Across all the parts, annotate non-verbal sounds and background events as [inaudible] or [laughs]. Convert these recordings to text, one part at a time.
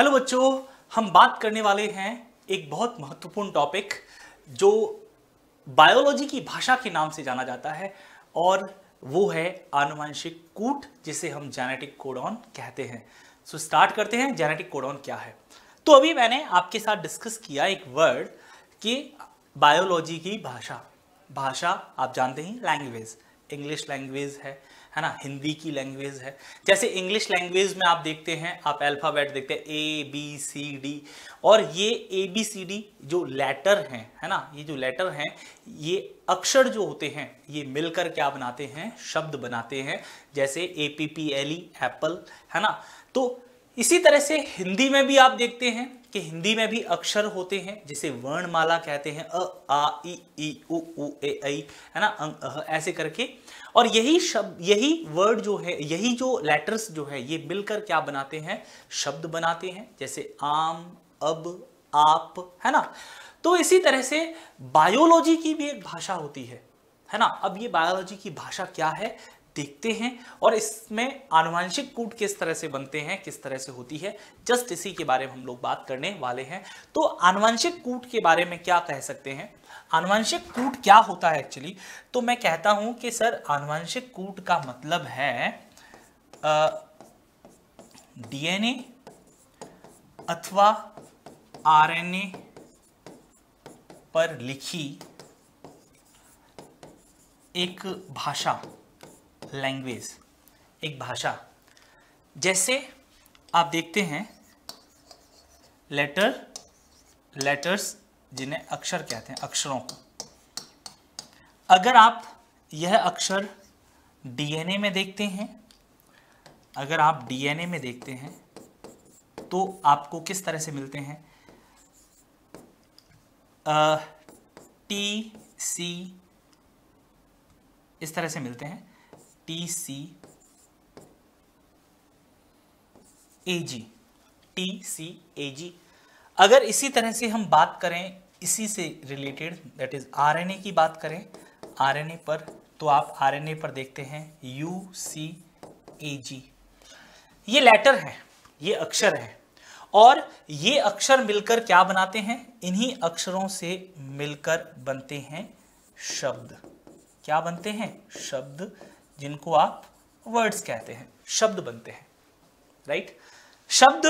Hello बच्चों हम बात करने वाले हैं एक बहुत महत्वपूर्ण टॉपिक जो बायोलॉजी की भाषा के नाम से जाना जाता है और वो है आनुवंशिक कूट जिसे हम जेनेटिक कोडॉन कहते हैं सो so, स्टार्ट करते हैं जेनेटिक कोडॉन क्या है तो अभी मैंने आपके साथ डिस्कस किया एक वर्ड कि बायोलॉजी की भाषा भाषा आप जानते ही लैंग्वेज इंग्लिश लैंग्वेज है है ना हिंदी की लैंग्वेज है जैसे इंग्लिश लैंग्वेज में आप देखते हैं आप अल्फ़ाबेट देखते हैं ए बी सी डी और ये ए बी सी डी जो लेटर हैं है ना ये जो लेटर हैं ये अक्षर जो होते हैं ये मिलकर क्या बनाते हैं शब्द बनाते हैं जैसे A P P L E apple है ना तो इसी तरह से हिंदी में भी आप देखते हैं कि हिंदी में भी अक्षर होते हैं जिसे वर्णमाला कहते हैं अ आ ई ई उ उ ए आई है ना अं, ऐसे करके और यही शब्द यही वर्ड जो है यही जो लेटर्स जो है ये मिलकर क्या बनाते हैं शब्द बनाते हैं जैसे आम अब आप है ना तो इसी तरह से बायोलॉजी की भी एक भाषा होती है है ना अब ये बायोलॉजी की भाषा क्या है देखते हैं और इसमें आनुवांशिक कूट किस तरह से बनते हैं किस तरह से होती है जस्ट इसी के बारे में हम लोग बात करने वाले हैं तो आनुवांशिक कूट के बारे में क्या कह सकते हैं आनुवंशिक कूट क्या होता है एक्चुअली तो मैं कहता हूं कि सर आनुवंशिक कूट का मतलब है डीएनए अथवा आरएनए पर लिखी एक भाषा लैंग्वेज एक भाषा जैसे आप देखते हैं लेटर लेटर्स जिन्हें अक्षर कहते हैं अक्षरों को अगर आप यह अक्षर डीएनए में देखते हैं अगर आप डीएनए में देखते हैं तो आपको किस तरह से मिलते हैं टी सी इस तरह से मिलते हैं T C A G T C A जी अगर इसी तरह से हम बात करें इसी से रिलेटेड दैट इज आरएनए की बात करें आरएनए पर तो आप आरएनए पर देखते हैं यू सी ए जी ये लेटर है ये अक्षर है और ये अक्षर मिलकर क्या बनाते हैं इन्हीं अक्षरों से मिलकर बनते हैं शब्द क्या बनते हैं शब्द जिनको आप वर्ड्स कहते हैं शब्द बनते हैं राइट शब्द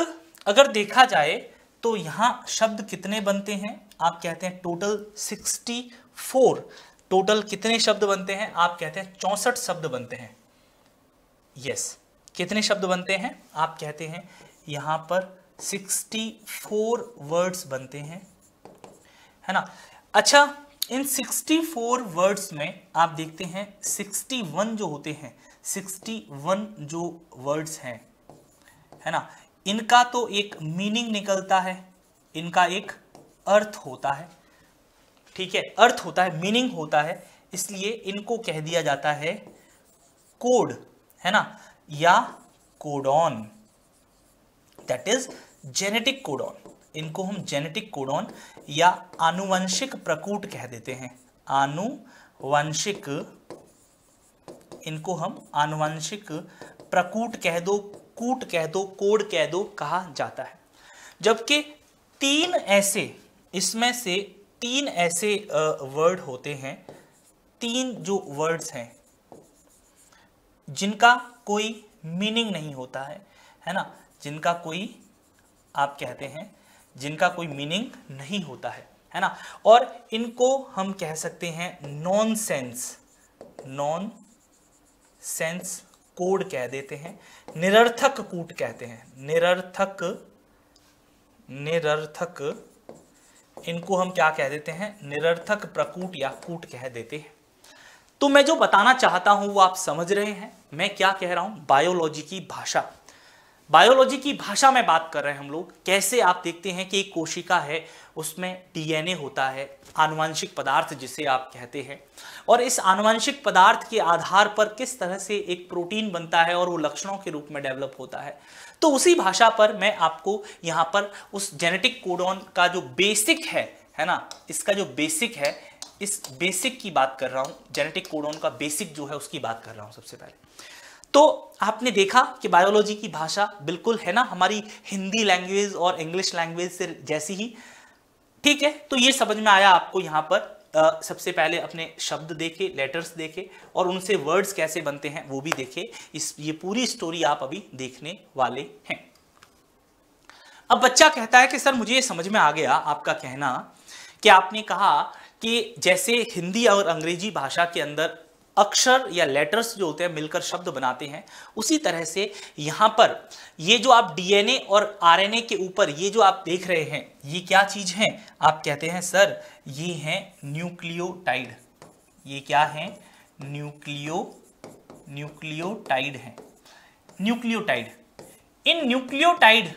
अगर देखा जाए तो यहां शब्द कितने बनते हैं आप कहते हैं टोटल सिक्सटी फोर टोटल कितने शब्द बनते हैं आप कहते हैं चौसठ शब्द बनते हैं यस yes. कितने शब्द बनते हैं आप कहते हैं यहां पर 64 वर्ड्स बनते हैं है ना अच्छा इन 64 वर्ड्स में आप देखते हैं 61 जो होते हैं 61 जो वर्ड्स हैं है ना इनका तो एक मीनिंग निकलता है इनका एक अर्थ होता है ठीक है अर्थ होता है मीनिंग होता है इसलिए इनको कह दिया जाता है कोड है ना या codon that is genetic codon इनको हम जेनेटिक कोडॉन या आनुवंशिक प्रकूट कह देते हैं आनुवंशिक इनको हम आनुवंशिक प्रकूट कह दो कूट कह दो कोड कह दो कहा जाता है जबकि तीन ऐसे इसमें से तीन ऐसे वर्ड होते हैं तीन जो वर्ड्स हैं जिनका कोई मीनिंग नहीं होता है है ना जिनका कोई आप कहते हैं जिनका कोई मीनिंग नहीं होता है है ना और इनको हम कह सकते हैं nonsense nonsense code कह देते हैं निरर्थक कूट कहते हैं निरर्थक निरर्थक इनको हम क्या कह देते हैं निरर्थक प्रकूट या कूट कह देते हैं तो मैं जो बताना चाहता हूं वो आप समझ रहे हैं मैं क्या कह रहा हूं बायोलॉजी की भाषा बायोलॉजी की भाषा में बात कर रहे हैं हम लोग कैसे आप देखते हैं कि एक कोशिका है उसमें डीएनए होता है आनुवंशिक पदार्थ जिसे आप कहते हैं और इस आनुवंशिक पदार्थ के आधार पर किस तरह से एक प्रोटीन बनता है और वो लक्षणों के रूप में डेवलप होता है तो उसी भाषा पर मैं आपको यहाँ पर उस जेनेटिक कोडोन का जो बेसिक है है ना इसका जो बेसिक है इस बेसिक की बात कर रहा हूँ जेनेटिक कोडोन का बेसिक जो है उसकी बात कर रहा हूँ सबसे पहले तो आपने देखा कि बायोलॉजी की भाषा बिल्कुल है ना हमारी हिंदी लैंग्वेज और इंग्लिश लैंग्वेज से जैसी ही ठीक है तो ये समझ में आया आपको यहाँ पर आ, सबसे पहले अपने शब्द देखे लेटर्स देखे और उनसे वर्ड्स कैसे बनते हैं वो भी देखे इस ये पूरी स्टोरी आप अभी देखने वाले हैं अब बच्चा कहता है कि सर मुझे ये समझ में आ गया आपका कहना कि आपने कहा कि जैसे हिंदी और अंग्रेजी भाषा के अंदर अक्षर या लेटर्स जो होते हैं मिलकर शब्द बनाते हैं उसी तरह से यहाँ पर ये जो आप डीएनए और आरएनए के ऊपर ये जो आप देख रहे हैं ये क्या चीज़ है आप कहते हैं सर ये है न्यूक्लियोटाइड ये क्या है न्यूक्लियो न्यूक्लियोटाइड है न्यूक्लियोटाइड इन न्यूक्लियोटाइड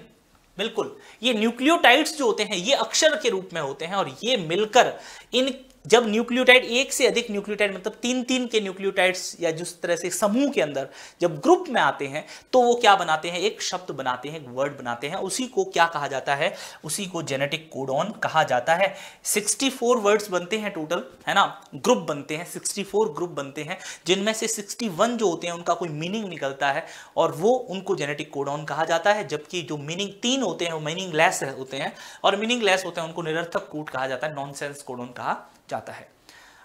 बिल्कुल ये न्यूक्लियोटाइड्स जो होते हैं ये अक्षर के रूप में होते हैं और ये मिलकर इन जब न्यूक्लियोटाइड एक से अधिक न्यूक्लियोटाइड मतलब तीन तीन के न्यूक्लियोटाइड्स या जिस तरह से समूह के अंदर जब ग्रुप में आते हैं तो वो क्या बनाते हैं एक शब्द बनाते हैं एक वर्ड बनाते हैं उसी को क्या कहा जाता है उसी को जेनेटिक कोडॉन कहा जाता है 64 वर्ड्स बनते हैं टोटल है ना ग्रुप बनते हैं 64 ग्रुप बनते हैं जिनमें से 61 जो होते हैं उनका कोई मीनिंग निकलता है और वो उनको जेनेटिक कोडॉन कहा जाता है जबकि जो मीनिंग तीन होते हैं वो मीनिंग लेस होते हैं और मीनिंग लेस होते हैं उनको निरर्थक कोड कहा जाता है नॉन कोडॉन कहा जाता है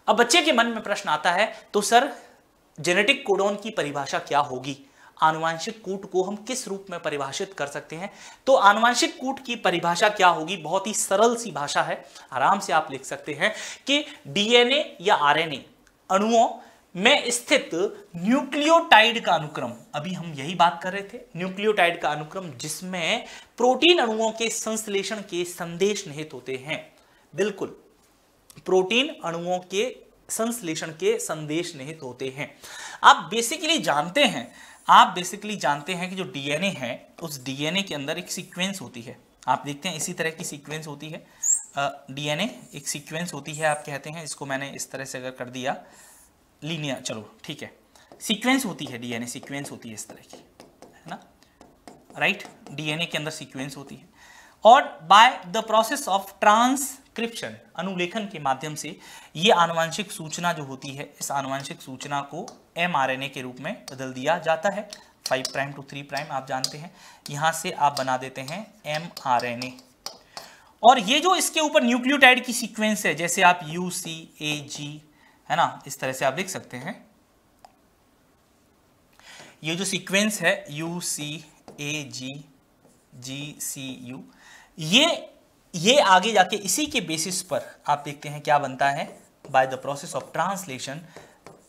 अब बच्चे के मन में प्रश्न आता है तो सर जेनेटिक कोडोन की परिभाषा क्या होगी आनुवांशिक कूट को हम किस रूप में परिभाषित कर सकते हैं तो आनुवांशिक कूट की परिभाषा क्या होगी बहुत ही सरल सी भाषा है आराम से आप लिख सकते हैं कि डीएनए या आरएनए अणुओं में स्थित न्यूक्लियोटाइड का अनुक्रम अभी हम यही बात कर रहे थे न्यूक्लियोटाइड का अनुक्रम जिसमें प्रोटीन अणुओं के संश्लेषण के संदेश निहित होते हैं बिल्कुल प्रोटीन अणुओं के संश्लेषण के संदेश निहित होते हैं आप बेसिकली जानते हैं आप बेसिकली जानते हैं कि जो डीएनए है उस डीएनए के अंदर एक सीक्वेंस होती है आप देखते हैं इसी तरह की सीक्वेंस होती है डीएनए uh, एक सीक्वेंस होती है आप कहते हैं इसको मैंने इस तरह से अगर कर दिया लीनिया चलो ठीक है सीक्वेंस होती है डीएनए सीक्वेंस होती है इस तरह की है ना राइट right? डीएनए के अंदर सीक्वेंस होती है और by the process of transcription अनुलेखन के माध्यम से ये आनुवांशिक सूचना जो होती है इस आनुवांशिक सूचना को एमआरएनए के रूप में बदल दिया जाता है five prime to three prime आप जानते हैं यहां से आप बना देते हैं ए और ये जो इसके ऊपर न्यूक्लियोटाइड की सीक्वेंस है जैसे आप यू सी ए जी है ना इस तरह से आप लिख सकते हैं ये जो सीक्वेंस है you C A ji ji C you ये ये आगे जाके इसी के बेसिस पर आप देखते हैं क्या बनता है by the process of translation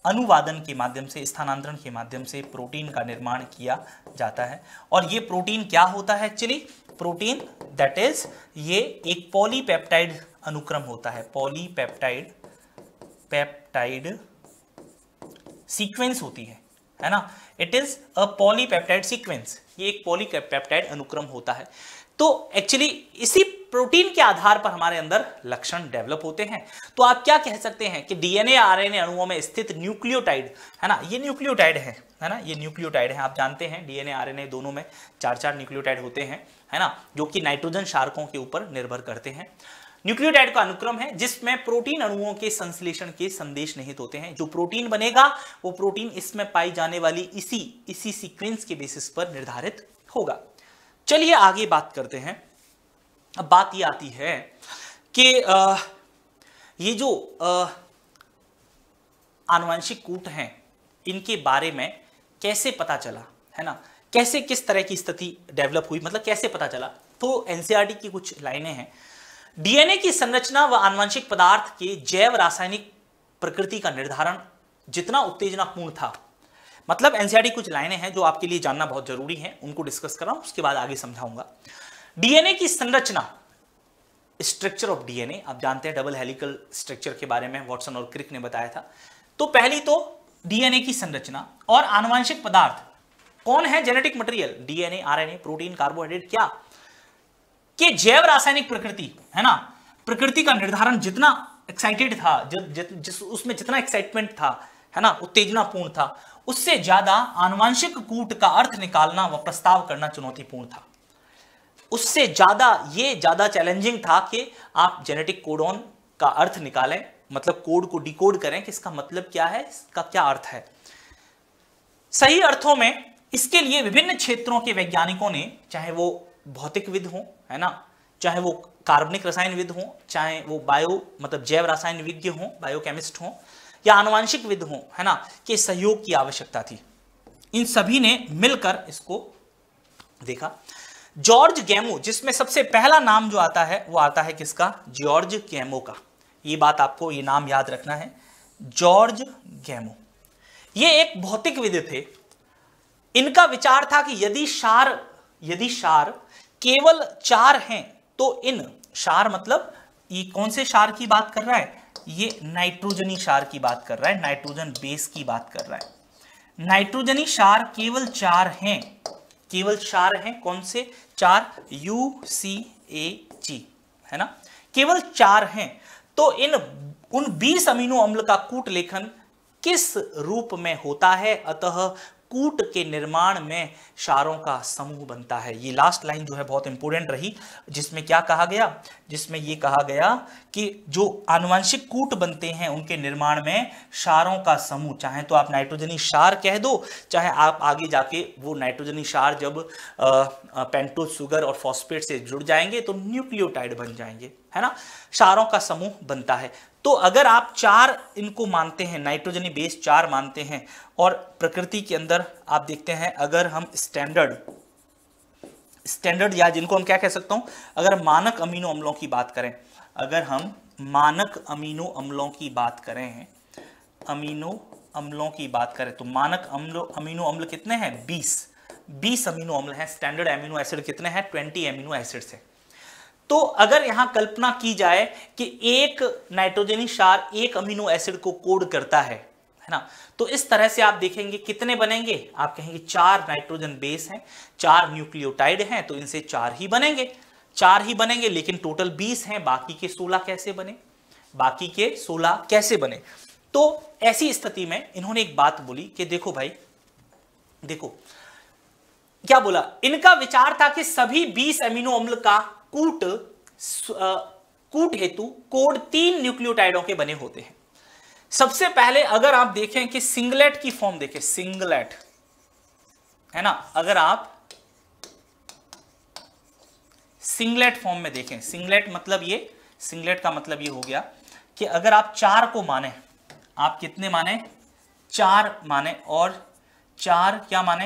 अनुवादन के माध्यम से स्थानांतरण के माध्यम से प्रोटीन का निर्माण किया जाता है और ये प्रोटीन क्या होता है एक्चुअली प्रोटीन दैट इज ये एक पॉलीपेप्टाइड अनुक्रम होता है पॉलीपेप्टाइड पेप्टाइड सीक्वेंस होती है है ना it is a polypeptide sequence ये एक पॉलीपेप्टाइड अनुक्रम होता है तो एक्चुअली इसी प्रोटीन के आधार पर हमारे अंदर लक्षण डेवलप होते हैं तो आप क्या कह सकते हैं कि डीएनए आरएनए अणुओं में स्थित न्यूक्लियोटाइड है ना ये न्यूक्लियोटाइड है है ना ये न्यूक्लियोटाइड है आप जानते हैं डीएनए आरएनए दोनों में चार चार न्यूक्लियोटाइड होते हैं है ना जो कि नाइट्रोजन शार्कों के ऊपर निर्भर करते हैं न्यूक्लियोटाइड का अनुक्रम है जिसमें प्रोटीन अणुओं के संश्लेषण के संदेश निहित होते हैं जो प्रोटीन बनेगा वो प्रोटीन इसमें पाई जाने वाली इसी इसी सीक्वेंस के बेसिस पर निर्धारित होगा चलिए आगे बात करते हैं अब बात ये आती है कि ये जो आनुवंशिक कूट हैं इनके बारे में कैसे पता चला है ना कैसे किस तरह की स्थिति डेवलप हुई मतलब कैसे पता चला तो एनसीईआरटी e की कुछ लाइनें हैं डीएनए की संरचना व आनुवंशिक पदार्थ के जैव रासायनिक प्रकृति का निर्धारण जितना उत्तेजनापूर्ण था मतलब एनसीआरटी e कुछ लाइनें हैं जो आपके लिए जानना बहुत जरूरी है उनको डिस्कस कर रहा हूं उसके बाद आगे समझाऊंगा डीएनए की संरचना स्ट्रक्चर ऑफ डीएनए आप जानते हैं डबल हेलिकल स्ट्रक्चर के बारे में वॉटसन और क्रिक ने बताया था तो पहली तो डीएनए की संरचना और आनुवांशिक पदार्थ कौन है genetic material DNA RNA protein carbohydrate क्या के जैव रासायनिक प्रकृति है ना प्रकृति का निर्धारण जितना एक्साइटेड था जि, जि, जि, जि, उसमें जितना एक्साइटमेंट था है ना उत्तेजनापूर्ण था उससे ज्यादा आनुवंशिक कूट का अर्थ निकालना व प्रस्ताव करना चुनौतीपूर्ण था उससे ज्यादा ये ज्यादा चैलेंजिंग था कि आप जेनेटिक कोडोन का अर्थ निकालें मतलब कोड को डिकोड करें कि इसका मतलब क्या है इसका क्या अर्थ है सही अर्थों में इसके लिए विभिन्न क्षेत्रों के वैज्ञानिकों ने चाहे वो भौतिकविद हों है ना चाहे वो कार्बनिक रसायनविद हों चाहे वो बायो मतलब जैव रसायनविज्ञ हों बायोकेमिस्ट हों या आनुवांशिक विद हों है ना के सहयोग की आवश्यकता थी इन सभी ने मिलकर इसको देखा जॉर्ज गैमो जिसमें सबसे पहला नाम जो आता है वो आता है किसका जॉर्ज गैमो का ये बात आपको ये नाम याद रखना है जॉर्ज गैमो ये एक भौतिक विद थे इनका विचार था कि यदि शार यदि शार केवल चार हैं तो इन शार मतलब ये कौन से शार की बात कर रहा है ये नाइट्रोजनी क्षार की बात कर रहा है नाइट्रोजन बेस की बात कर रहा है नाइट्रोजनी क्षार केवल चार हैं केवल चार हैं कौन से चार यू सी ए जी है ना केवल चार हैं तो इन उन 20 अमीनो अम्ल का कूट लेखन किस रूप में होता है अतः कूट के निर्माण में शारों का समूह बनता है ये लास्ट लाइन जो है बहुत इंपॉर्टेंट रही जिसमें क्या कहा गया जिसमें ये कहा गया कि जो आनुवंशिक कूट बनते हैं उनके निर्माण में शारों का समूह चाहे तो आप नाइट्रोजनी शार कह दो चाहे आप आगे जाके वो नाइट्रोजनी शार जब पेंटोज सुगर और फॉस्फेट से जुड़ जाएंगे तो न्यूक्लियोटाइड बन जाएंगे है ना शारों का समूह बनता है तो अगर आप चार इनको मानते हैं नाइट्रोजनी बेस चार मानते हैं और प्रकृति के अंदर आप देखते हैं अगर हम स्टैंडर्ड स्टैंडर्ड या जिनको हम क्या कह सकता हूं अगर मानक अमीनो अम्लों की बात करें अगर हम मानक अमीनो अम्लों की बात करें अमीनो अम्लों की बात करें तो मानक अम्लो अमीनो अम्ल कितने हैं बीस बीस अमीनो अम्ल हैं स्टैंडर्ड अमीनो एसिड कितने हैं ट्वेंटी अमीनो एसिड है तो अगर यहां कल्पना की जाए कि एक नाइट्रोजनी शार एक अमीनो एसिड को कोड करता है है ना तो इस तरह से आप देखेंगे कितने बनेंगे आप कहेंगे चार नाइट्रोजन बेस हैं चार न्यूक्लियोटाइड हैं तो इनसे चार ही बनेंगे चार ही बनेंगे लेकिन टोटल बीस हैं बाकी के सोलह कैसे बने बाकी के सोलह कैसे बने तो ऐसी स्थिति में इन्होंने एक बात बोली कि देखो भाई देखो क्या बोला इनका विचार था कि सभी बीस अमीनो अम्ल का कूट कूट हेतु कोड तीन न्यूक्लियोटाइडों के बने होते हैं सबसे पहले अगर आप देखें कि सिंगलेट की फॉर्म देखें सिंगलेट है ना अगर आप सिंगलेट फॉर्म में देखें सिंगलेट मतलब ये सिंगलेट का मतलब ये हो गया कि अगर आप चार को माने आप कितने माने चार माने और चार क्या माने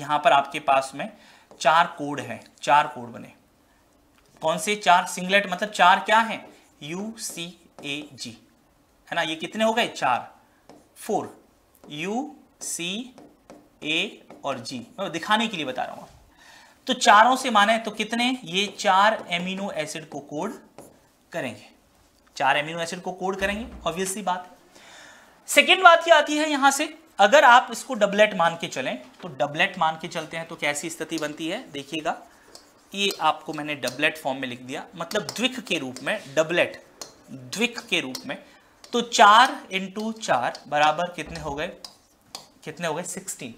यहां पर आपके पास में चार कोड है चार कोड बने कौन से चार सिंगलेट मतलब चार क्या है यू सी ए जी है ना ये कितने हो गए चार फोर यू सी ए और जी मैं दिखाने के लिए बता रहा हूं तो चारों से माने तो कितने ये चार एमिनो एसिड को कोड करेंगे चार एमिनो एसिड को कोड करेंगे ऑब्वियसली बात सेकेंड बात यह आती है यहां से अगर आप इसको डबलेट मान के चलें तो डबलेट मान के चलते हैं तो कैसी स्थिति बनती है देखिएगा ये आपको मैंने डबलेट फॉर्म में लिख दिया मतलब द्विक के रूप में डबलेट द्विक के रूप में तो चार इंटू चार बराबर कितने हो गए कितने हो गए सिक्सटीन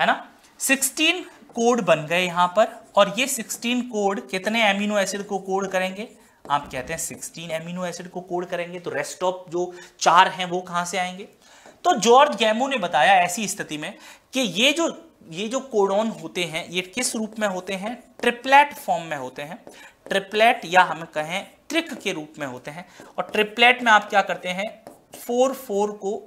है ना सिक्सटीन कोड बन गए यहां पर और ये सिक्सटीन कोड कितने एमिनो एसिड को कोड करेंगे आप कहते हैं सिक्सटीन एमिनो एसिड को कोड करेंगे तो रेस्ट ऑफ जो चार हैं वो कहां से आएंगे तो जॉर्ज गैमो ने बताया ऐसी स्थिति में कि ये जो ये जो कोडोन होते हैं ये किस रूप में होते हैं ट्रिपलेट फॉर्म में होते हैं ट्रिपलेट या हम कहें ट्रिक के रूप में होते हैं और ट्रिपलेट में आप क्या करते हैं फोर फोर को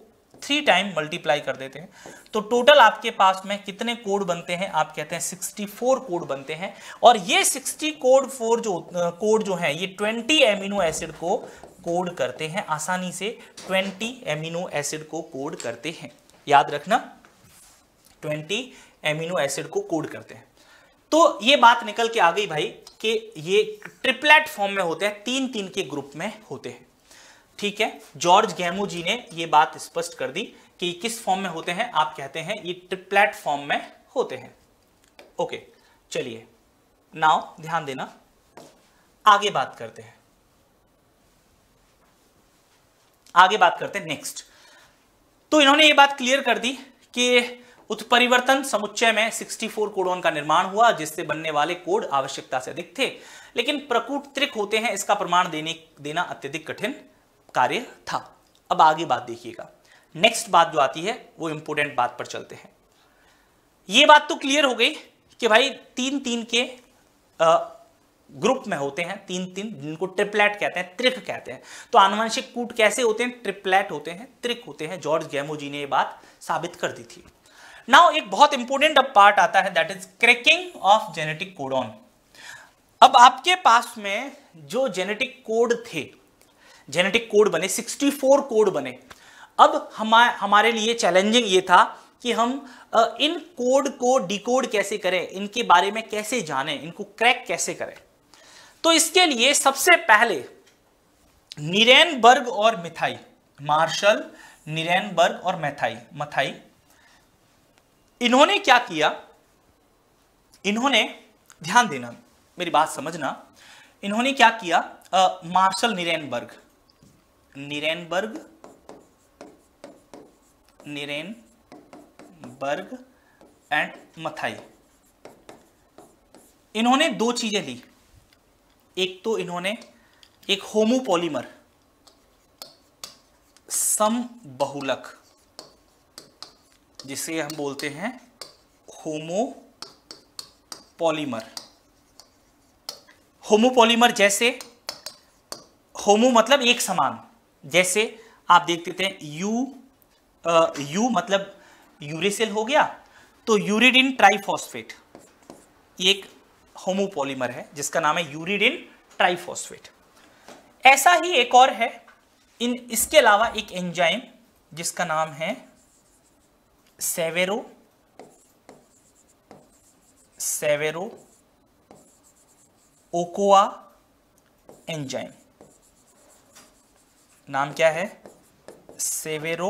थ्री टाइम मल्टीप्लाई कर देते हैं तो टोटल आपके पास में कितने कोड बनते हैं आप कहते हैं 64 कोड बनते हैं और ये 60 कोड फोर जो कोड जो है ये 20 एमिनो एसिड को कोड करते हैं आसानी से 20 एमिनो एसिड को कोड करते हैं याद रखना 20 एमिनो एसिड को कोड करते हैं तो ये बात निकल के आ गई भाई कि ये ट्रिपलेट फॉर्म में होते हैं तीन तीन के ग्रुप में होते हैं ठीक है जॉर्ज गैमो जी ने ये बात स्पष्ट कर दी कि किस फॉर्म में होते हैं आप कहते हैं ये ट्रिपलेट फॉर्म में होते हैं ओके चलिए नाव ध्यान देना आगे बात करते हैं आगे बात करते हैं नेक्स्ट तो इन्होंने ये बात क्लियर कर दी कि उत्परिवर्तन समुच्चय में 64 कोडोन का निर्माण हुआ जिससे बनने वाले कोड आवश्यकता से अधिक थे लेकिन प्रकूट त्रिक होते हैं इसका प्रमाण देने देना अत्यधिक कठिन कार्य था अब आगे बात देखिएगा नेक्स्ट बात जो आती है वो इंपोर्टेंट बात पर चलते हैं ये बात तो क्लियर हो गई कि भाई तीन तीन के आ, ग्रुप में होते हैं तीन तीन जिनको ट्रिपलेट कहते हैं त्रिक कहते हैं तो आनुवंशिक कूट कैसे होते हैं ट्रिपलेट होते हैं त्रिक होते हैं जॉर्ज गैमो जी ने ये बात साबित कर दी थी नाउ एक बहुत इंपॉर्टेंट अब पार्ट आता है that is cracking of genetic codon अब आपके पास में जो जेनेटिक कोड थे जेनेटिक कोड बने 64 कोड बने अब हमारे हमारे लिए चैलेंजिंग ये था कि हम इन कोड को डिकोड कैसे करें इनके बारे में कैसे जानें इनको क्रैक कैसे करें तो इसके लिए सबसे पहले निरेनबर्ग और मिथाई मार्शल निरेनबर्ग और मैथाई मथाई इन्होंने क्या किया इन्होंने ध्यान देना मेरी बात समझना इन्होंने क्या किया Marshall Nirenberg Nirenberg berg and Matthaei इन्होंने दो चीजें ली एक तो इन्होंने एक होमोपोलीमर सम बहुलक जिसे हम बोलते हैं होमोपॉलीमर होमोपॉलीमर जैसे होमो मतलब एक समान जैसे आप देख देते हैं यू आ, यू मतलब यूरेसिल हो गया तो यूरिडिन ट्राइफॉस्फेट एक होमोपॉलीमर है जिसका नाम है यूरिडिन ट्राइफॉस्फेट ऐसा ही एक और है इन इसके अलावा एक एंजाइम जिसका नाम है सेवेरो सेवेरो ओकोआ एंजाइम नाम क्या है सेवेरो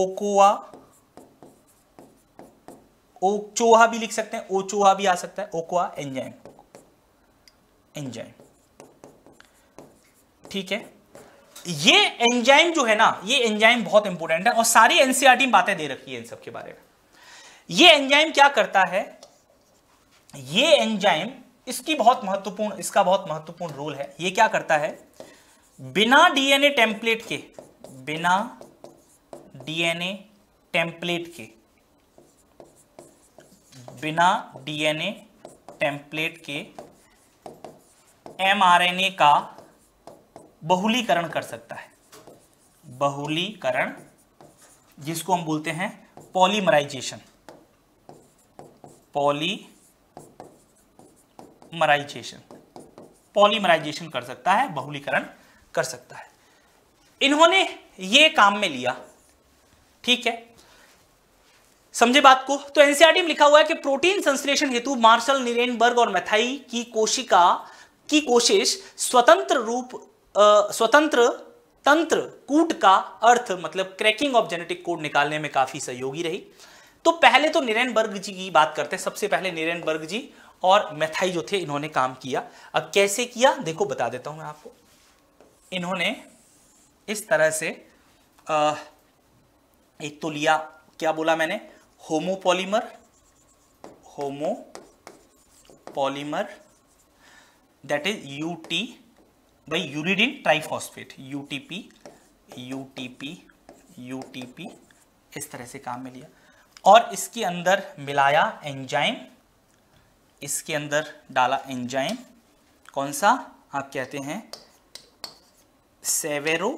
ओकोआ ओचोहा भी लिख सकते हैं ओचोहा भी आ सकता है ओकोआ एंजाइम एंजाइम ठीक है ये एंजाइम जो है ना ये एंजाइम बहुत इंपॉर्टेंट है और सारी एनसीआरटी e में बातें दे रखी है इन सब के बारे में ये एंजाइम क्या करता है ये एंजाइम इसकी बहुत महत्वपूर्ण इसका बहुत महत्वपूर्ण रोल है ये क्या करता है बिना डीएनए टेम्पलेट के बिना डीएनए टेम्पलेट के बिना डीएनए टेम्पलेट के एमआरएनए का बहुलीकरण कर सकता है बहुलीकरण जिसको हम बोलते हैं पॉलीमराइजेशन पॉलीमराइजेशन पॉलीमराइजेशन कर सकता है बहुलीकरण कर सकता है इन्होंने ये काम में लिया ठीक है समझे बात को तो एनसीआरटी में लिखा हुआ है कि प्रोटीन संश्लेषण हेतु मार्शल निरेनबर्ग और मैथाई की कोशिका की कोशिश स्वतंत्र रूप स्वतंत्र तंत्र कूट का अर्थ मतलब क्रैकिंग ऑफ जेनेटिक कोड निकालने में काफी सहयोगी रही तो पहले तो निरेन बर्ग जी की बात करते हैं सबसे पहले निरेन बर्ग जी और मैथाई जो थे इन्होंने काम किया अब कैसे किया देखो बता देता हूं मैं आपको इन्होंने इस तरह से आ, एक तो लिया क्या बोला मैंने homopolymer homo polymer that is U T भाई uridine triphosphate U T P इस तरह से काम में लिया और इसके अंदर मिलाया एंजाइम इसके अंदर डाला एंजाइम कौन सा आप कहते हैं सेवेरो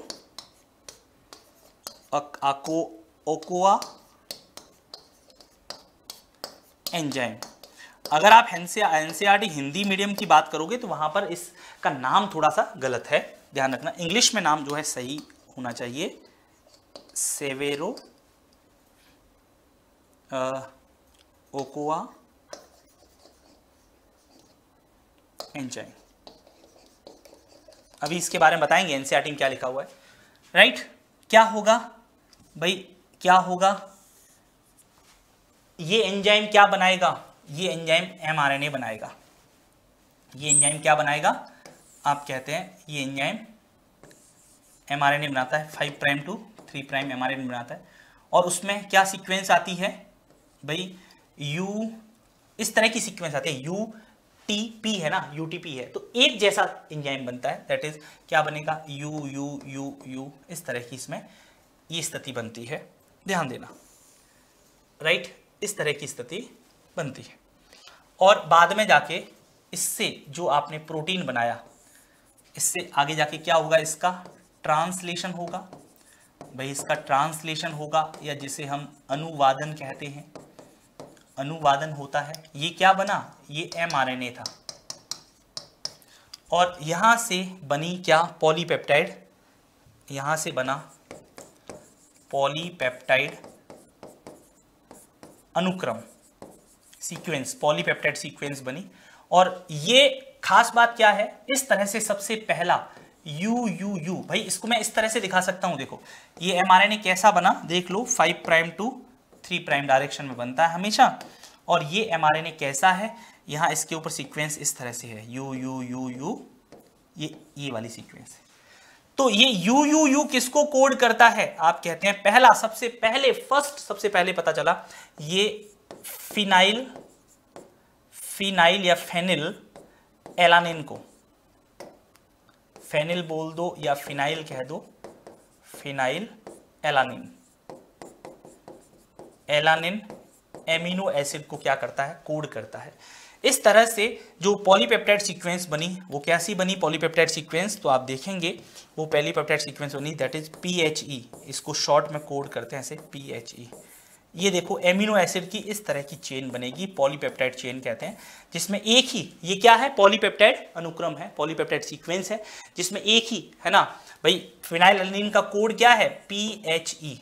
आको ओकोआ एंजाइम अगर आप एनसीआर हिंदी मीडियम की बात करोगे तो वहां पर इस का नाम थोड़ा सा गलत है ध्यान रखना इंग्लिश में नाम जो है सही होना चाहिए सेवेरो ओकोआ एंजाइम अभी इसके बारे में बताएंगे एनसीआरटी में क्या लिखा हुआ है राइट right? क्या होगा भाई क्या होगा ये एंजाइम क्या बनाएगा ये एंजाइम एमआरएनए बनाएगा ये एंजाइम क्या बनाएगा आप कहते हैं ये एंजाइम एमआरएनए बनाता है five prime to three prime mRNA बनाता है और उसमें क्या सीक्वेंस आती है भाई यू इस तरह की सीक्वेंस आती है यू टी पी है ना यू टी पी है तो एक जैसा एंजाइम बनता है दैट इज क्या बनेगा यू यू यू यू इस तरह की इसमें ये स्थिति बनती है ध्यान देना राइट right? इस तरह की स्थिति बनती है और बाद में जाके इससे जो आपने प्रोटीन बनाया इससे आगे जाके क्या होगा इसका ट्रांसलेशन होगा भाई इसका ट्रांसलेशन होगा या जिसे हम अनुवादन कहते हैं अनुवादन होता है ये क्या बना ये ए था और यहां से बनी क्या पॉलीपेप्टाइड यहां से बना पॉलीपेप्टाइड अनुक्रम सीक्वेंस पॉलीपेप्टाइड सीक्वेंस बनी और ये खास बात क्या है इस तरह से सबसे पहला यू यू यू भाई इसको मैं इस तरह से दिखा सकता हूं देखो ये एमआरएनए कैसा बना देख लो five prime to three prime direction में बनता है हमेशा और ये एमआरएनए कैसा है यहां इसके ऊपर सीक्वेंस इस तरह से है यू यू यू यू ये ये वाली सीक्वेंस है तो ये यू यू यू किसको कोड करता है आप कहते हैं पहला सबसे पहले फर्स्ट सबसे पहले पता चला ये फिनाइल फिनाइल या फेनिल एलानिन को फेनिल बोल दो या फिनाइल कह दो phenylalanine alanine amino acid को क्या करता है कोड करता है इस तरह से जो पॉलीपेप्टाइड सीक्वेंस बनी वो कैसी बनी पॉलीपेप्टाइड सीक्वेंस तो आप देखेंगे वो पहली पेप्टाइड सीक्वेंस बनी दैट इज पीएचई इसको शॉर्ट में कोड करते हैं ऐसे पीएचई ये देखो एमिनो एसिड की इस तरह की चेन बनेगी पॉलीपेप्टाइड चेन कहते हैं जिसमें एक ही ये क्या है पॉलीपेप्टाइड अनुक्रम है पॉलीपेप्टाइड सीक्वेंस है जिसमें एक ही है ना भाई फिनाइल अलिन का कोड क्या है पी एच ई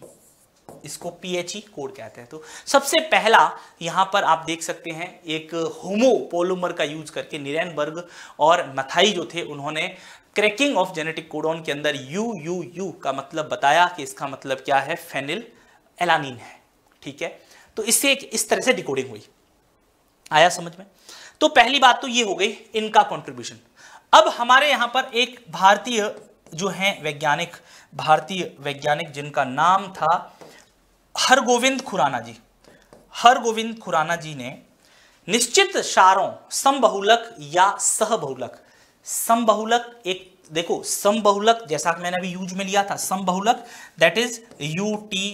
इसको पी एच ई कोड कहते हैं तो सबसे पहला यहां पर आप देख सकते हैं एक होमो पोलोमर का यूज करके निरैनबर्ग और मथाई जो थे उन्होंने क्रैकिंग ऑफ जेनेटिक कोडोन के अंदर यू यू यू का मतलब बताया कि इसका मतलब क्या है फेनिल एलानिन है ठीक है तो इससे इस तरह से डिकोडिंग हुई आया समझ में तो पहली बात तो ये हो गई इनका कंट्रीब्यूशन अब हमारे यहां पर एक भारतीय जो है वैज्ञानिक भारतीय वैज्ञानिक जिनका नाम था हरगोविंद खुराना जी हरगोविंद खुराना जी ने निश्चित शारों समबहुलक या सहबहुलक समबहुलक एक देखो समबहुलक जैसा मैंने अभी यूज में लिया था समबहुलक that is U T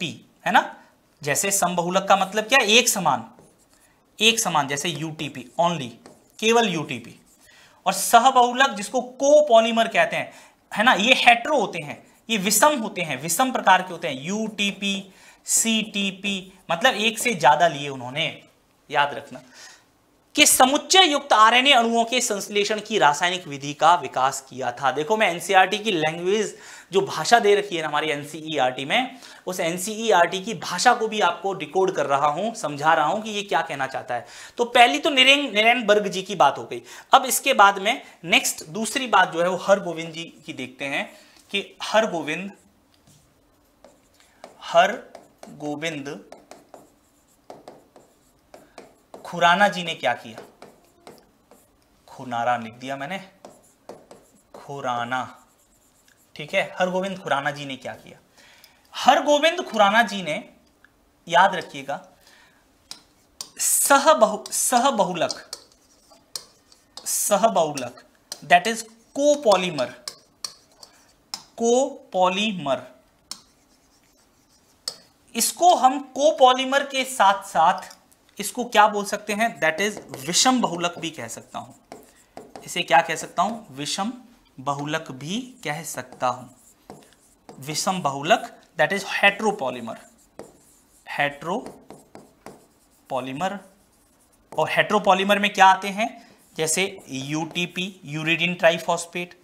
P है ना जैसे समबहुलक का मतलब क्या एक समान एक समान जैसे यूटीपी ओनली केवल यूटीपी और सहबहुलक जिसको पॉलीमर कहते हैं है ना ये हेट्रो होते हैं ये विषम होते हैं विषम प्रकार के होते हैं यूटीपी सीटीपी मतलब एक से ज्यादा लिए उन्होंने याद रखना कि समुच्चय युक्त आरएनए अणुओं के संश्लेषण की रासायनिक विधि का विकास किया था देखो मैं एनसीआरटी e की लैंग्वेज जो भाषा दे रखी है ना हमारी एन e में उस एन e की भाषा को भी आपको रिकॉर्ड कर रहा हूं समझा रहा हूं कि ये क्या कहना चाहता है तो पहली तो निरें निरेन बर्ग जी की बात हो गई अब इसके बाद में नेक्स्ट दूसरी बात जो है वो हर गोविंद जी की देखते हैं कि हर गोविंद हर गोविंद खुराना जी ने क्या किया खुनारा लिख दिया मैंने खुराना ठीक है हरगोविंद खुराना जी ने क्या किया हरगोविंद खुराना जी ने याद रखिएगा सह बहु सह बहुलक सह बहुलक दैट इज कोपॉलीमर इसको हम पॉलीमर के साथ साथ इसको क्या बोल सकते हैं दैट इज विषम बहुलक भी कह सकता हूं इसे क्या कह सकता हूं विषम बहुलक भी कह सकता हूं विषम बहुलक दैट इज हेट्रोपॉलीमर पॉलीमर और हेट्रोपॉलीमर में क्या आते हैं जैसे यूटीपी यूरिडिन ट्राइफॉस्पेट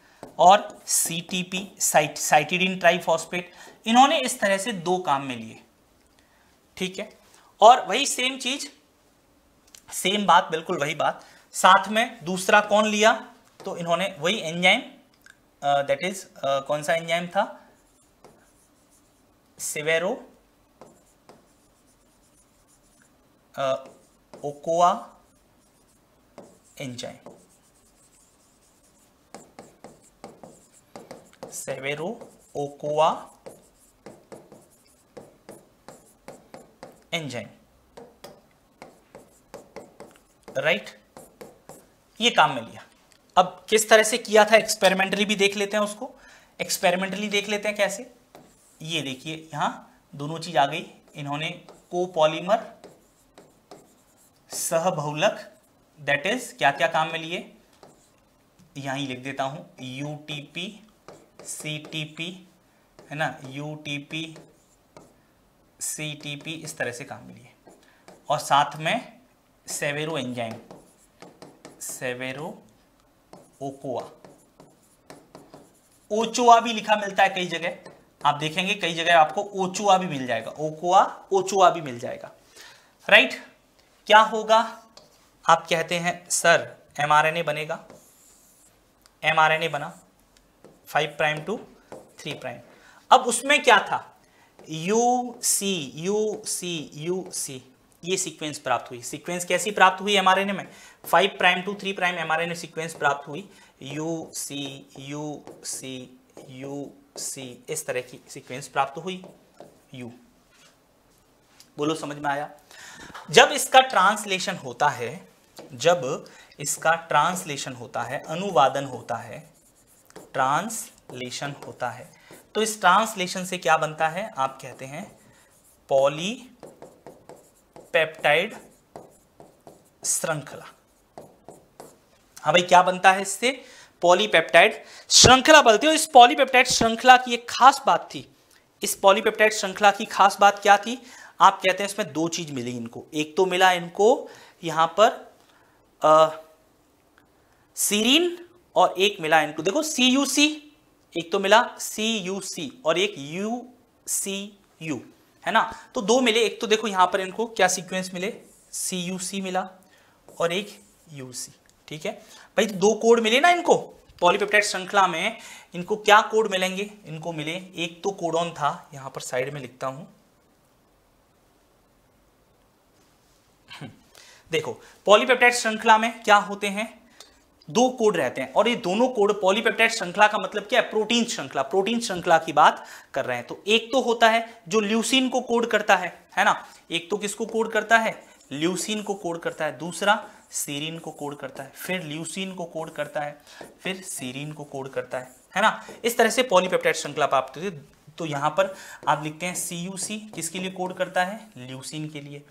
और सीटीपी साइट साइटिडिन ट्राइफॉस्पेट इन्होंने इस तरह से दो काम में लिए ठीक है और वही सेम चीज सेम बात बिल्कुल वही बात साथ में दूसरा कौन लिया तो इन्होंने वही एंजाइम दैट इज कौन सा एंजाइम था Severo Ochoa enzyme Severo Ochoa enzyme right ये काम में लिया अब किस तरह से किया था एक्सपेरिमेंटली भी देख लेते हैं उसको एक्सपेरिमेंटली देख लेते हैं कैसे ये देखिए यहां दोनों चीज आ गई इन्होंने कोपॉलीमर सहबहुलक दैट इज क्या क्या काम में लिए यहां लिख देता हूं U T P C T P है ना U T P C T P इस तरह से काम में लिए और साथ में Severo enzyme Severo Ochoa Ochoa भी लिखा मिलता है कई जगह आप देखेंगे कई जगह आपको ओचुआ भी मिल जाएगा ओकोआ ओचुआ भी मिल जाएगा राइट क्या होगा आप कहते हैं सर एमआरएनए बनेगा एमआरएनए बना five prime to three prime अब उसमें क्या था U C U C U C ये सीक्वेंस प्राप्त हुई सीक्वेंस कैसी प्राप्त हुई एमआरएनए में five prime to three prime mRNA sequence प्राप्त हुई U C U C U C इस तरह की सीक्वेंस प्राप्त हुई यू बोलो समझ में आया जब इसका ट्रांसलेशन होता है जब इसका ट्रांसलेशन होता है अनुवादन होता है ट्रांसलेशन होता है तो इस ट्रांसलेशन से क्या बनता है आप कहते हैं पॉली पेप्टाइड श्रृंखला हाँ भाई क्या बनता है इससे पॉलीपेप्टाइड श्रृंखला बनती है इस पॉलीपेप्टाइड श्रृंखला की एक खास बात थी इस पॉलीपेप्टाइड श्रृंखला की खास बात क्या थी आप कहते हैं इसमें दो चीज मिली इनको एक तो मिला इनको यहां पर आ, सीरीन और एक मिला इनको देखो सी यू सी एक तो मिला सी यू सी और एक यू सी यू है ना तो दो मिले एक तो देखो यहां पर इनको क्या सीक्वेंस मिले सी यू सी मिला और एक यू सी ठीक है भाई तो दो कोड मिले ना इनको पॉलीपेप्टाइड श्रृंखला में इनको क्या कोड मिलेंगे इनको मिले एक तो कोडोन था यहाँ पर साइड में लिखता हूं [laughs] देखो पॉलीपेप्टाइड श्रृंखला में क्या होते हैं दो कोड रहते हैं और ये दोनों कोड पॉलीपेप्टाइड श्रृंखला का मतलब क्या है प्रोटीन श्रृंखला प्रोटीन श्रृंखला की बात कर रहे हैं तो एक तो होता है जो ल्यूसिन को कोड करता है है ना एक तो किसको कोड करता है ल्यूसिन को कोड करता है दूसरा सीरीन को कोड करता है फिर ल्यूसिन को कोड करता है फिर सीरीन को कोड करता है है ना इस तरह से पॉलीपेप्टाइड श्रृंखला प्राप्त होती है तो यहाँ पर आप लिखते हैं सी यू सी किसके लिए कोड करता है ल्यूसिन के लिए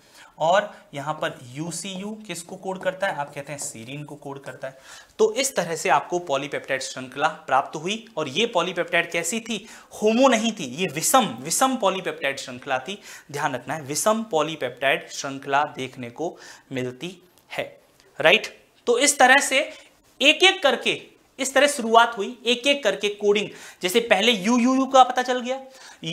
और यहाँ पर यू सी यू किसको कोड करता है आप कहते हैं सीरीन को कोड करता है तो इस तरह से आपको पॉलीपेप्टाइड श्रृंखला प्राप्त हुई और ये पॉलीपेप्टाइड कैसी थी होमो नहीं थी ये विषम विषम पॉलीपेप्टाइड श्रृंखला थी ध्यान रखना है विषम पॉलीपेप्टाइड श्रृंखला देखने को मिलती है राइट तो इस तरह से एक एक करके इस तरह शुरुआत हुई एक एक करके कोडिंग जैसे पहले यू यू यू का पता चल गया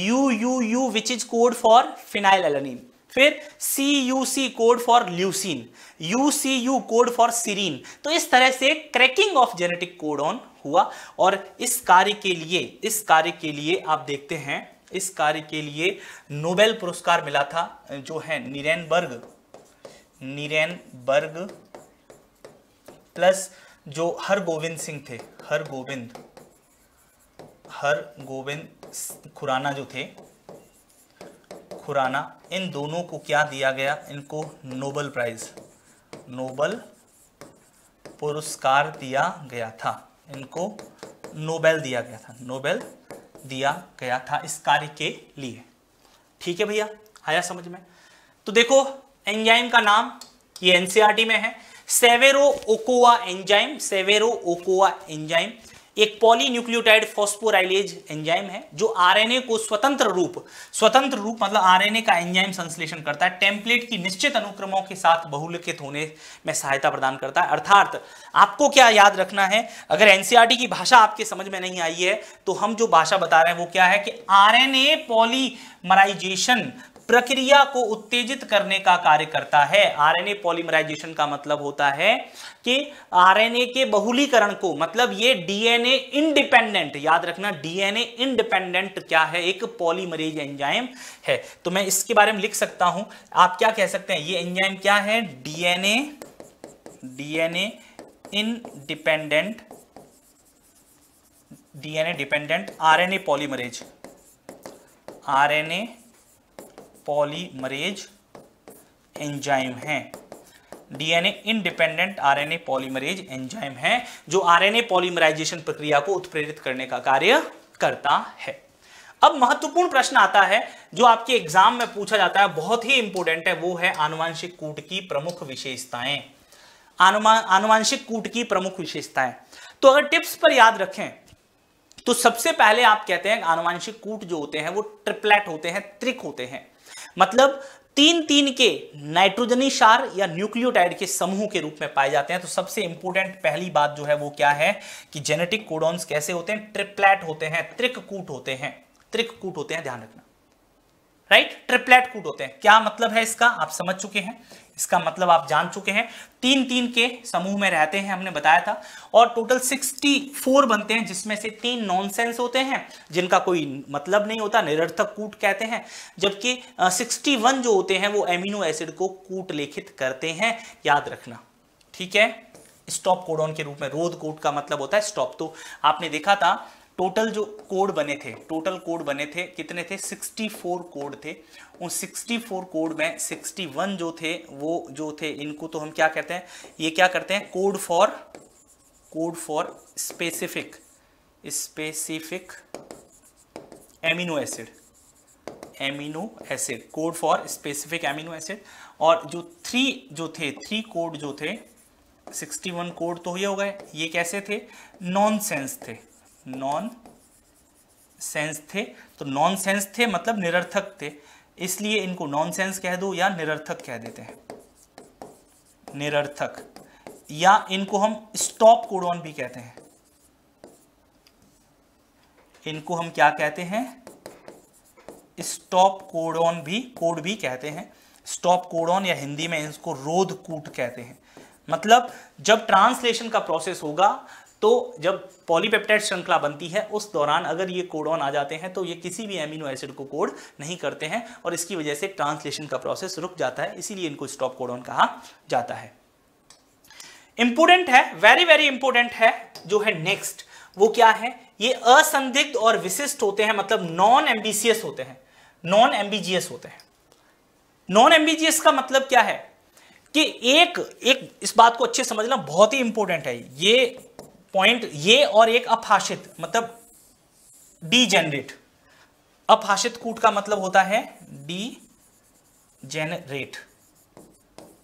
U U U which is code for phenyl alanine फिर C U C code for leucine U C U code for serine तो इस तरह से cracking of genetic code on हुआ और इस कार्य के लिए इस कार्य के लिए आप देखते हैं इस कार्य के लिए नोबेल पुरस्कार मिला था जो है निरेनबर्ग निरेनबर्ग प्लस जो हर गोविंद सिंह थे हर गोविंद हर गोविंद खुराना जो थे खुराना इन दोनों को क्या दिया गया इनको नोबल प्राइज नोबल पुरस्कार दिया गया था इनको नोबेल दिया गया था नोबेल दिया गया था इस कार्य के लिए ठीक है भैया आया समझ में तो देखो एंजाइम का नाम ये एनसीआरटी e में है Severo Ochoa enzyme Severo Ochoa enzyme एक पॉलीन्यूक्लियोटाइड फॉस्फोराइलेज एंजाइम है जो आरएनए को स्वतंत्र रूप स्वतंत्र रूप मतलब आरएनए का एंजाइम संश्लेषण करता है टेम्पलेट की निश्चित अनुक्रमों के साथ बहुलकित होने में सहायता प्रदान करता है अर्थात आपको क्या याद रखना है अगर एनसीईआरटी e की भाषा आपके समझ में नहीं आई है तो हम जो भाषा बता रहे हैं वो क्या है कि आर एन प्रक्रिया को उत्तेजित करने का कार्य करता है आरएनए पॉलीमराइजेशन का मतलब होता है कि आरएनए के बहुलीकरण को मतलब ये डीएनए इंडिपेंडेंट याद रखना डीएनए इंडिपेंडेंट क्या है एक पॉलीमरेज एंजाइम है तो मैं इसके बारे में लिख सकता हूं आप क्या कह सकते हैं ये एंजाइम क्या है DNA DNA independent DNA dependent RNA polymerase RNA polymerase enzyme है DNA independent RNA polymerase enzyme है जो आरएनए पॉलीमराइजेशन प्रक्रिया को उत्प्रेरित करने का कार्य करता है अब महत्वपूर्ण प्रश्न आता है जो आपके एग्जाम में पूछा जाता है बहुत ही इंपॉर्टेंट है वो है आनुवांशिक कूट की प्रमुख विशेषताएं आनुवांशिक कूट की प्रमुख विशेषताएं तो अगर टिप्स पर याद रखें तो सबसे पहले आप कहते हैं आनुवांशिक कूट जो होते हैं वो ट्रिपलेट होते हैं त्रिक होते हैं मतलब तीन तीन के नाइट्रोजनी शार या न्यूक्लियोटाइड के समूह के रूप में पाए जाते हैं तो सबसे इंपॉर्टेंट पहली बात जो है वो क्या है कि जेनेटिक कोडॉन्स कैसे होते हैं ट्रिप्लेट होते हैं त्रिककूट होते हैं त्रिककूट होते हैं ध्यान रखना राइट ट्रिप्लेट कूट होते हैं क्या मतलब है इसका आप समझ चुके हैं इसका मतलब आप जान चुके हैं तीन तीन के समूह में रहते हैं हमने बताया था और टोटल 64 बनते हैं जिसमें से तीन नॉनसेंस होते हैं जिनका कोई मतलब नहीं होता निरर्थक कूट कहते हैं जबकि 61 जो होते हैं वो एमिनो एसिड को कूट लेखित करते हैं याद रखना ठीक है स्टॉप कोडॉन के रूप में रोध कोट का मतलब होता है स्टॉप तो आपने देखा था टोटल जो कोड बने थे टोटल कोड बने थे कितने थे 64 कोड थे उन 64 कोड में 61 जो थे वो जो थे इनको तो हम क्या कहते हैं ये क्या करते हैं code for code for specific specific amino acid amino acid code for specific amino acid और जो थ्री जो थे थ्री कोड जो थे 61 कोड तो ये हो गए ये कैसे थे नॉन सेंस थे नॉन सेंस थे तो नॉन सेंस थे मतलब निरर्थक थे इसलिए इनको नॉनसेंस कह दो या निरर्थक कह देते हैं निरर्थक या इनको हम स्टॉप कोडॉन भी कहते हैं इनको हम क्या कहते हैं स्टॉप कोडॉन भी कोड भी कहते हैं स्टॉप कोडॉन या हिंदी में इसको रोध कूट कहते हैं मतलब जब ट्रांसलेशन का प्रोसेस होगा तो जब पॉलीपेप्टाइड श्रृंखला बनती है उस दौरान अगर ये कोडॉन आ जाते हैं तो ये किसी भी एमिनो एसिड को कोड नहीं करते हैं और इसकी वजह से ट्रांसलेशन का प्रोसेस रुक जाता है इसीलिए इनको स्टॉप कोडॉन कहा जाता है इंपोर्टेंट है वेरी वेरी इंपोर्टेंट है जो है नेक्स्ट वो क्या है ये असंदिग्ध और विशिष्ट होते हैं मतलब नॉन एम्बीसीएस होते हैं नॉन एम्बीजीएस होते हैं नॉन एम्बीजीएस का मतलब क्या है कि एक एक इस बात को अच्छे समझना बहुत ही इंपॉर्टेंट है ये पॉइंट ये और एक अपहाषित मतलब डी जेनरेट अपहाषित कूट का मतलब होता है degenerate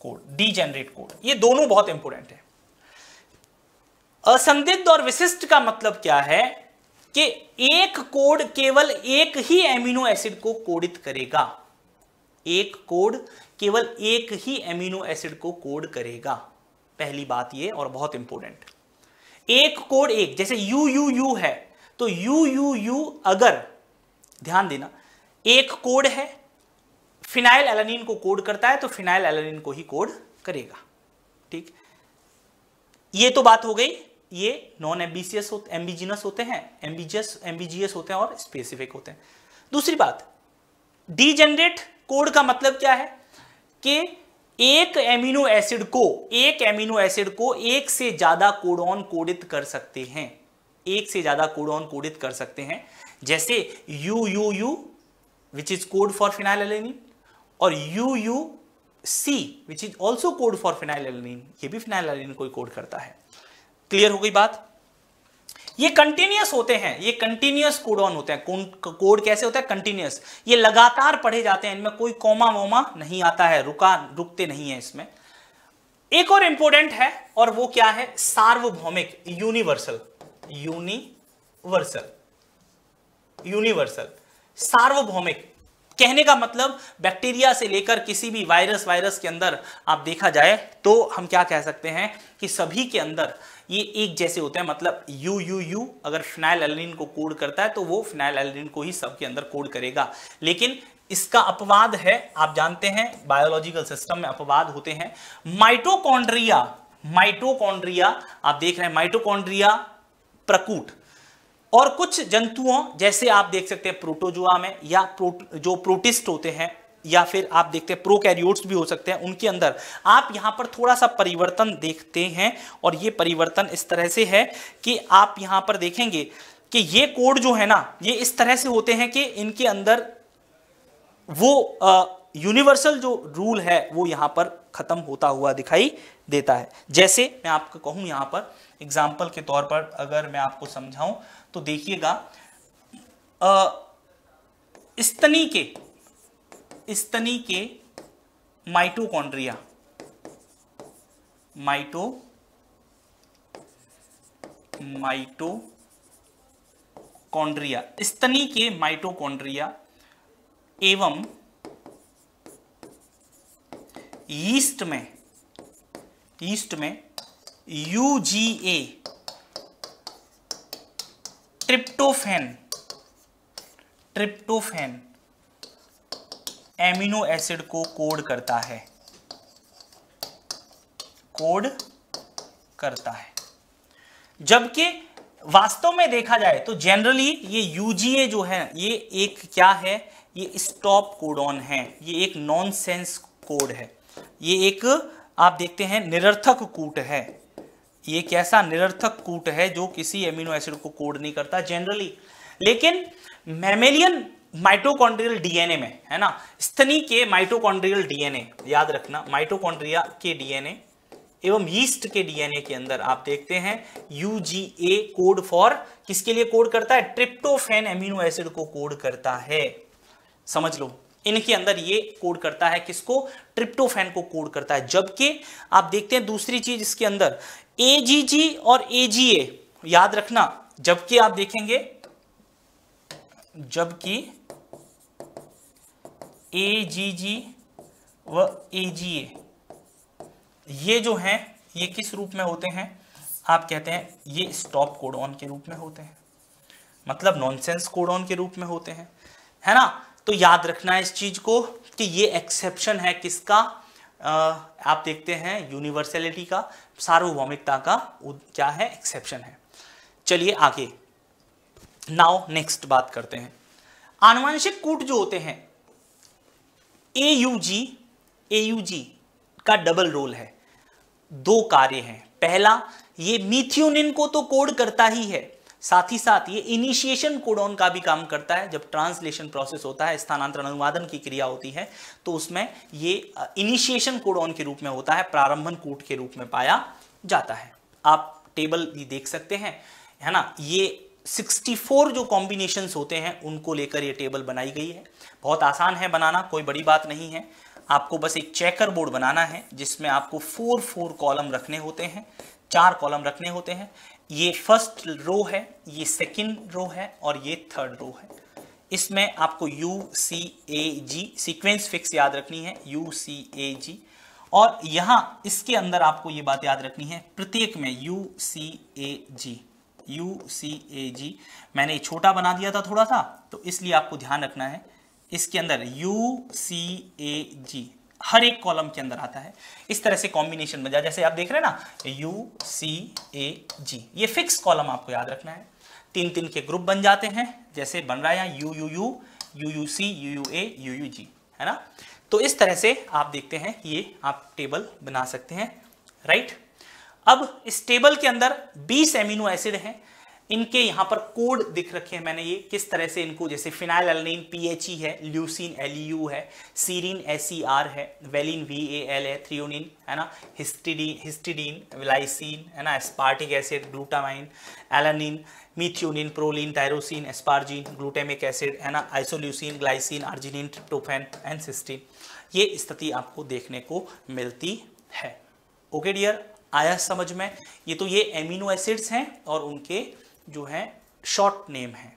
code degenerate code ये दोनों बहुत इंपॉर्टेंट है असंदिग्ध और विशिष्ट का मतलब क्या है कि एक कोड केवल एक ही एमिनो एसिड को कोडित करेगा एक कोड केवल एक ही एमिनो एसिड को कोड करेगा पहली बात ये और बहुत इंपॉर्टेंट एक कोड एक जैसे यू यू यू है तो यू यू यू अगर ध्यान देना एक कोड है फिनाइल एलानीन को कोड करता है तो फिनाइल एलानिन को ही कोड करेगा ठीक ये तो बात हो गई ये नॉन एम्बीसियस एम्बीजिनस होते हैं एम्बीजियस एम्बीजियस होते हैं और स्पेसिफिक होते हैं दूसरी बात डीजेनरेट कोड का मतलब क्या है कि एक एमिनो एसिड को एक एमिनो एसिड को एक से ज्यादा कोडॉन कोडित कर सकते हैं एक से ज्यादा कोडॉन कोडित कर सकते हैं जैसे U U U which is code for phenyl और U U C which is also code for phenyl ये भी फिनाइल कोई कोड करता है क्लियर हो गई बात ये कंटिन्यूस होते हैं ये कंटिन्यूस कोड ऑन होते हैं कोड कैसे होता है कंटिन्यूस ये लगातार पढ़े जाते हैं इनमें कोई कोमा वोमा नहीं आता है रुका रुकते नहीं है इसमें एक और इंपॉर्टेंट है और वो क्या है सार्वभौमिक यूनिवर्सल यूनिवर्सल यूनिवर्सल सार्वभौमिक कहने का मतलब बैक्टीरिया से लेकर किसी भी वायरस वायरस के अंदर आप देखा जाए तो हम क्या कह सकते हैं कि सभी के अंदर ये एक जैसे होते हैं मतलब यू यू यू अगर फिनाइल एलिन को कोड करता है तो वो फिनाइल एलिन को ही सबके अंदर कोड करेगा लेकिन इसका अपवाद है आप जानते हैं बायोलॉजिकल सिस्टम में अपवाद होते हैं माइटोकॉन्ड्रिया माइटोकॉन्ड्रिया आप देख रहे हैं माइटोकॉन्ड्रिया प्रकूट और कुछ जंतुओं जैसे आप देख सकते हैं प्रोटोजुआ में या प्रोट, जो प्रोटिस्ट होते हैं या फिर आप देखते हैं प्रोकैरियोट्स भी हो सकते हैं उनके अंदर आप यहाँ पर थोड़ा सा परिवर्तन देखते हैं और ये परिवर्तन इस तरह से है कि आप यहाँ पर देखेंगे कि ये कोड जो है ना ये इस तरह से होते हैं कि इनके अंदर वो यूनिवर्सल जो रूल है वो यहाँ पर ख़त्म होता हुआ दिखाई देता है जैसे मैं आपको कहूँ यहाँ पर एग्जाम्पल के तौर पर अगर मैं आपको समझाऊं तो देखिएगा स्तनी के स्तनी के माइटोकॉन्ड्रिया माइटो माइटो कॉन्ड्रिया स्तनी के माइटोकॉन्ड्रिया एवं ईस्ट में ईस्ट में UGA tryptophan tryptophan amino acid को कोड करता है कोड करता है जबकि वास्तव में देखा जाए तो जनरली ये यूजीए जो है ये एक क्या है ये स्टॉप कोडॉन है ये एक नॉनसेंस कोड है ये एक आप देखते हैं निरर्थक कूट है ये कैसा निरर्थक कूट है जो किसी एमिनो एसिड को कोड नहीं करता जनरली लेकिन मैमेलियन माइटोकॉन्ड्रियल डीएनए में है ना स्तनी के माइटोकॉन्ड्रियल डीएनए याद रखना माइटोकॉन्ड्रिया के डीएनए एवं यीस्ट के डीएनए के अंदर आप देखते हैं यूजीए कोड फॉर किसके लिए कोड करता है ट्रिप्टोफेन एमिनो एसिड को कोड करता है समझ लो इनके अंदर ये कोड करता है किसको ट्रिप्टोफेन को कोड करता है जबकि आप देखते हैं दूसरी चीज इसके अंदर एजीजी और एजीए याद रखना जबकि आप देखेंगे जबकि ए जी जी व ए जी ए ये जो हैं ये किस रूप में होते हैं आप कहते हैं ये स्टॉप कोडॉन के रूप में होते हैं मतलब नॉनसेंस कोडॉन के रूप में होते हैं है ना तो याद रखना है इस चीज को कि ये एक्सेप्शन है किसका आ, आप देखते हैं यूनिवर्सलिटी का सार्वभौमिकता का क्या है एक्सेप्शन है चलिए आगे नाउ नेक्स्ट बात करते हैं आनुवंशिक कूट जो होते हैं ए यू जी ए यू जी का डबल रोल है दो कार्य हैं पहला ये मिथ्यूनिन को तो कोड करता ही है साथ ही साथ ये इनिशिएशन कोडोन का भी काम करता है जब ट्रांसलेशन प्रोसेस होता है स्थानांतरण अनुवादन की क्रिया होती है तो उसमें ये इनिशिएशन कोडोन के रूप में होता है प्रारंभन कूट के रूप में पाया जाता है आप टेबल भी देख सकते हैं है ना ये 64 जो कॉम्बिनेशंस होते हैं उनको लेकर ये टेबल बनाई गई है बहुत आसान है बनाना कोई बड़ी बात नहीं है आपको बस एक चेकर बोर्ड बनाना है जिसमें आपको फोर फोर कॉलम रखने होते हैं चार कॉलम रखने होते हैं ये फर्स्ट रो है ये सेकंड रो है और ये थर्ड रो है इसमें आपको U C A G sequence fix याद रखनी है यू सी ए जी और यहाँ इसके अंदर आपको ये बात याद रखनी है प्रत्येक में you C A ji you C A जी मैंने छोटा बना दिया था थोड़ा सा तो इसलिए आपको ध्यान रखना है इसके अंदर यू सी ए जी हर एक कॉलम के अंदर आता है इस तरह से कॉम्बिनेशन बजा जैसे आप देख रहे हैं ना यू सी ए जी ये फिक्स कॉलम आपको याद रखना है तीन तीन के ग्रुप बन जाते हैं जैसे बन रहा है U U U U U C U U A U U G है ना तो इस तरह से आप देखते हैं ये आप टेबल बना सकते हैं राइट अब इस टेबल के अंदर 20 एमिनो एसिड हैं इनके यहाँ पर कोड दिख रखे हैं मैंने ये किस तरह से इनको जैसे फिनाइल एच ई है ल्यूसिन यू e है सी आर e है वेलिन वी ए एल है थ्रियोनिन है ना हिस्टिडीन हिस्टिडीन विलाइसिन है ना aspartic acid glutamine alanine methionine proline tyrosine asparagine glutamic acid है ना isoleucine glycine arginine tryptophan and cysteine ये स्थिति आपको देखने को मिलती है ओके डियर आया समझ में ये तो ये एमिनो एसिड्स हैं और उनके जो है शॉर्ट नेम हैं